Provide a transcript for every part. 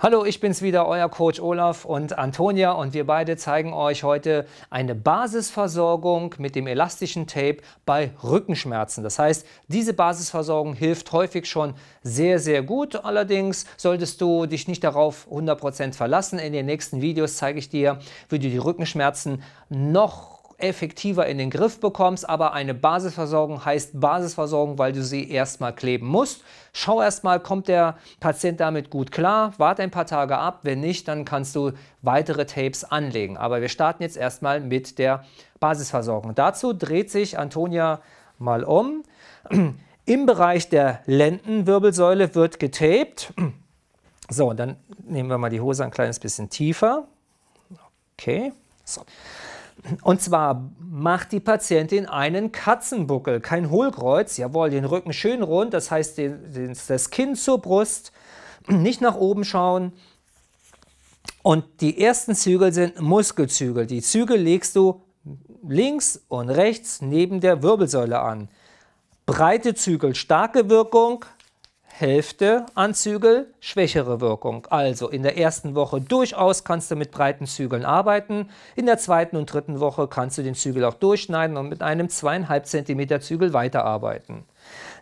Hallo, ich bin's wieder, euer Coach Olaf und Antonia und wir beide zeigen euch heute eine Basisversorgung mit dem elastischen Tape bei Rückenschmerzen. Das heißt, diese Basisversorgung hilft häufig schon sehr, sehr gut. Allerdings solltest du dich nicht darauf 100% verlassen. In den nächsten Videos zeige ich dir, wie du die Rückenschmerzen noch effektiver in den Griff bekommst. Aber eine Basisversorgung heißt Basisversorgung, weil du sie erstmal kleben musst. Schau erstmal, kommt der Patient damit gut klar, warte ein paar Tage ab. Wenn nicht, dann kannst du weitere Tapes anlegen. Aber wir starten jetzt erstmal mit der Basisversorgung. Dazu dreht sich Antonia mal um. Im Bereich der Lendenwirbelsäule wird getaped. So, dann nehmen wir mal die Hose ein kleines bisschen tiefer. Okay. So. Und zwar macht die Patientin einen Katzenbuckel, kein Hohlkreuz, jawohl, den Rücken schön rund, das heißt den, den, das Kinn zur Brust, nicht nach oben schauen. Und die ersten Zügel sind Muskelzügel. Die Zügel legst du links und rechts neben der Wirbelsäule an. Breite Zügel, starke Wirkung, Hälfte an Zügel, schwächere Wirkung. Also in der ersten Woche durchaus kannst du mit breiten Zügeln arbeiten. In der zweiten und dritten Woche kannst du den Zügel auch durchschneiden und mit einem zweieinhalb Zentimeter Zügel weiterarbeiten.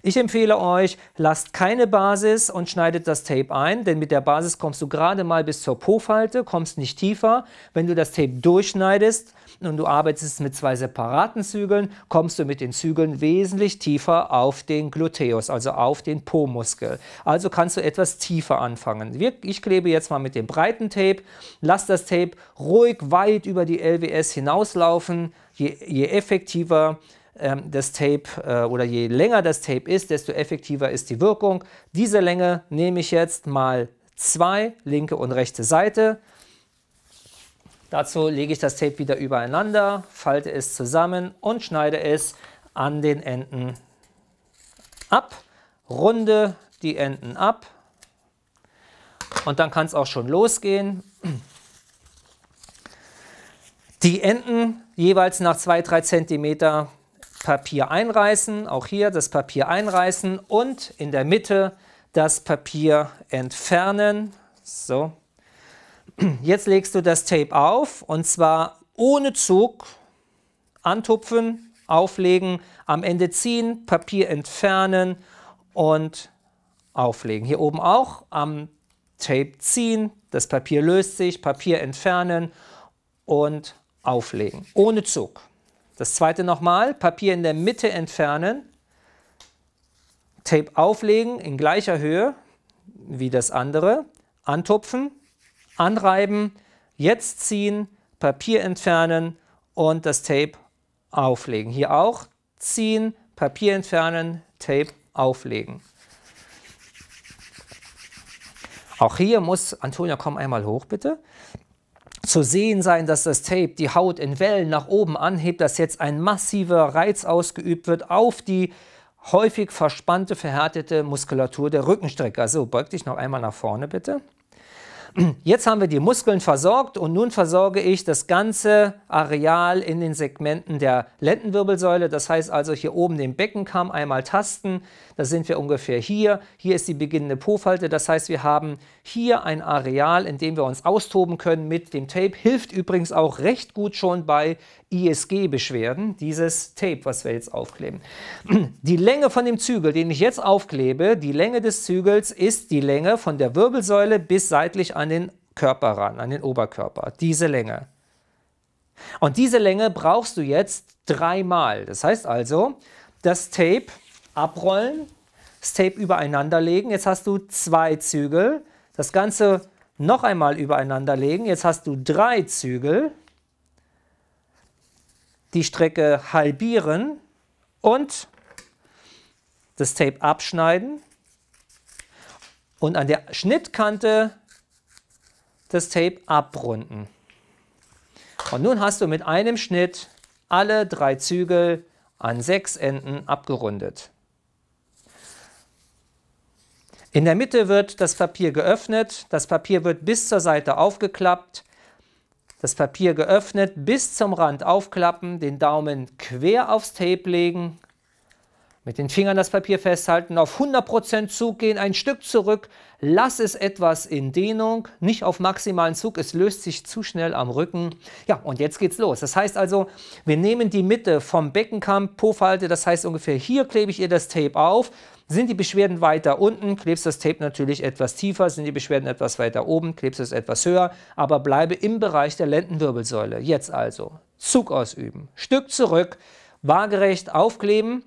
Ich empfehle euch, lasst keine Basis und schneidet das Tape ein, denn mit der Basis kommst du gerade mal bis zur Po-Falte, kommst nicht tiefer. Wenn du das Tape durchschneidest und du arbeitest mit zwei separaten Zügeln, kommst du mit den Zügeln wesentlich tiefer auf den Gluteus, also auf den Po-Muskel. Also kannst du etwas tiefer anfangen. Ich klebe jetzt mal mit dem breiten Tape, lass das Tape ruhig weit über die LWS hinauslaufen. Je, je effektiver ähm, das Tape äh, oder je länger das Tape ist, desto effektiver ist die Wirkung. Diese Länge nehme ich jetzt mal zwei, linke und rechte Seite. Dazu lege ich das Tape wieder übereinander, falte es zusammen und schneide es an den Enden ab. Runde die Enden ab und dann kann es auch schon losgehen. Die Enden jeweils nach 2-3 cm Papier einreißen, auch hier das Papier einreißen und in der Mitte das Papier entfernen. So. Jetzt legst du das Tape auf und zwar ohne Zug antupfen, auflegen, am Ende ziehen, Papier entfernen und auflegen. Hier oben auch am Tape ziehen, das Papier löst sich, Papier entfernen und auflegen. Ohne Zug. Das zweite nochmal, Papier in der Mitte entfernen, Tape auflegen in gleicher Höhe wie das andere, antupfen, anreiben, jetzt ziehen, Papier entfernen und das Tape auflegen. Hier auch ziehen, Papier entfernen, Tape auflegen. Auch hier muss Antonia, komm einmal hoch bitte zu sehen sein, dass das Tape die Haut in Wellen nach oben anhebt, dass jetzt ein massiver Reiz ausgeübt wird auf die häufig verspannte, verhärtete Muskulatur der Rückenstrecke. Also beug dich noch einmal nach vorne bitte jetzt haben wir die Muskeln versorgt und nun versorge ich das ganze Areal in den Segmenten der Lendenwirbelsäule. Das heißt also hier oben den Beckenkamm einmal tasten. Da sind wir ungefähr hier. Hier ist die beginnende Pofalte. Das heißt, wir haben hier ein Areal, in dem wir uns austoben können mit dem Tape. Hilft übrigens auch recht gut schon bei ISG-Beschwerden, dieses Tape, was wir jetzt aufkleben. Die Länge von dem Zügel, den ich jetzt aufklebe, die Länge des Zügels ist die Länge von der Wirbelsäule bis seitlich an den Körper ran, an den Oberkörper. Diese Länge. Und diese Länge brauchst du jetzt dreimal. Das heißt also, das Tape abrollen, das Tape übereinander legen. Jetzt hast du zwei Zügel. Das Ganze noch einmal übereinander legen. Jetzt hast du drei Zügel die Strecke halbieren und das Tape abschneiden und an der Schnittkante das Tape abrunden. Und nun hast du mit einem Schnitt alle drei Zügel an sechs Enden abgerundet. In der Mitte wird das Papier geöffnet, das Papier wird bis zur Seite aufgeklappt, das Papier geöffnet, bis zum Rand aufklappen, den Daumen quer aufs Tape legen, mit den Fingern das Papier festhalten, auf 100% Zug gehen, ein Stück zurück, lass es etwas in Dehnung, nicht auf maximalen Zug, es löst sich zu schnell am Rücken. Ja, und jetzt geht's los. Das heißt also, wir nehmen die Mitte vom Beckenkamm, Puffhalte, das heißt ungefähr hier klebe ich ihr das Tape auf. Sind die Beschwerden weiter unten, klebst das Tape natürlich etwas tiefer, sind die Beschwerden etwas weiter oben, klebst es etwas höher, aber bleibe im Bereich der Lendenwirbelsäule. Jetzt also, Zug ausüben, Stück zurück, waagerecht aufkleben,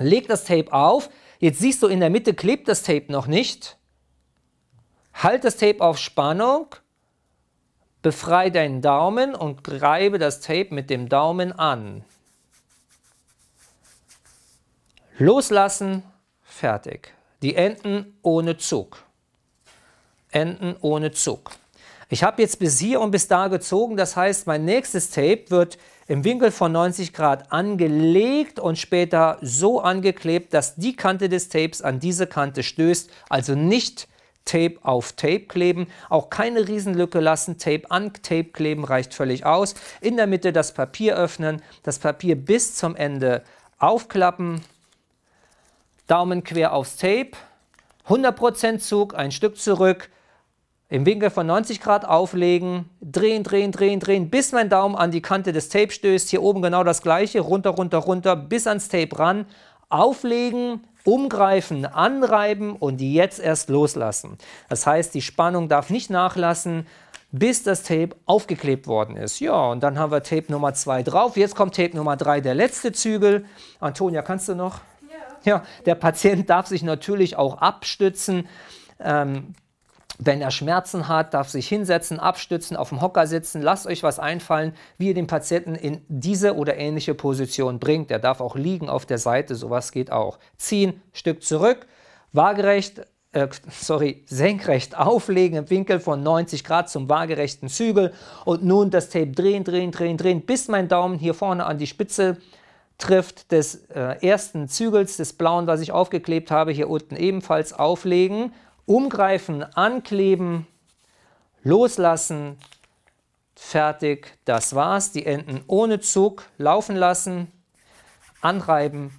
leg das Tape auf. Jetzt siehst du, in der Mitte klebt das Tape noch nicht. Halt das Tape auf Spannung, befreie deinen Daumen und greife das Tape mit dem Daumen an. Loslassen, fertig. Die Enden ohne Zug. Enden ohne Zug. Ich habe jetzt bis hier und bis da gezogen, das heißt, mein nächstes Tape wird im Winkel von 90 Grad angelegt und später so angeklebt, dass die Kante des Tapes an diese Kante stößt, also nicht Tape auf Tape kleben, auch keine Riesenlücke lassen, Tape an Tape kleben reicht völlig aus. In der Mitte das Papier öffnen, das Papier bis zum Ende aufklappen, Daumen quer aufs Tape, 100% Zug, ein Stück zurück, im Winkel von 90 Grad auflegen, drehen, drehen, drehen, drehen, bis mein Daumen an die Kante des Tape stößt. Hier oben genau das gleiche, runter, runter, runter, bis ans Tape ran, auflegen, umgreifen, anreiben und jetzt erst loslassen. Das heißt, die Spannung darf nicht nachlassen, bis das Tape aufgeklebt worden ist. Ja, und dann haben wir Tape Nummer 2 drauf. Jetzt kommt Tape Nummer 3, der letzte Zügel. Antonia, kannst du noch? Ja. ja der Patient darf sich natürlich auch abstützen. Ähm, wenn er Schmerzen hat, darf sich hinsetzen, abstützen, auf dem Hocker sitzen. Lasst euch was einfallen, wie ihr den Patienten in diese oder ähnliche Position bringt. Er darf auch liegen auf der Seite, sowas geht auch. Ziehen, Stück zurück, waagerecht, äh, sorry, senkrecht auflegen im Winkel von 90 Grad zum waagerechten Zügel und nun das Tape drehen, drehen, drehen, drehen, bis mein Daumen hier vorne an die Spitze trifft des äh, ersten Zügels, des blauen, was ich aufgeklebt habe, hier unten ebenfalls auflegen umgreifen, ankleben, loslassen, fertig, das war's. Die Enden ohne Zug laufen lassen, anreiben,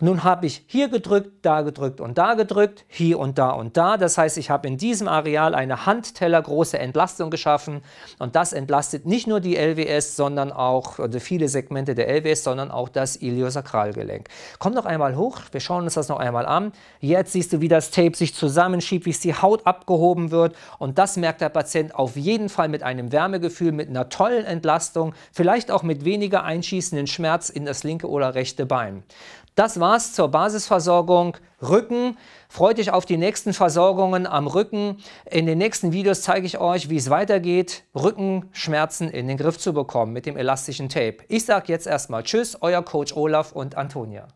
und nun habe ich hier gedrückt, da gedrückt und da gedrückt, hier und da und da. Das heißt, ich habe in diesem Areal eine handtellergroße Entlastung geschaffen und das entlastet nicht nur die LWS, sondern auch viele Segmente der LWS, sondern auch das Iliosakralgelenk. Komm noch einmal hoch, wir schauen uns das noch einmal an. Jetzt siehst du, wie das Tape sich zusammenschiebt, wie es die Haut abgehoben wird und das merkt der Patient auf jeden Fall mit einem Wärmegefühl, mit einer tollen Entlastung, vielleicht auch mit weniger einschießenden Schmerz in das linke oder rechte Bein. Das war's zur Basisversorgung Rücken. Freut euch auf die nächsten Versorgungen am Rücken. In den nächsten Videos zeige ich euch, wie es weitergeht, Rückenschmerzen in den Griff zu bekommen mit dem elastischen Tape. Ich sage jetzt erstmal Tschüss, euer Coach Olaf und Antonia.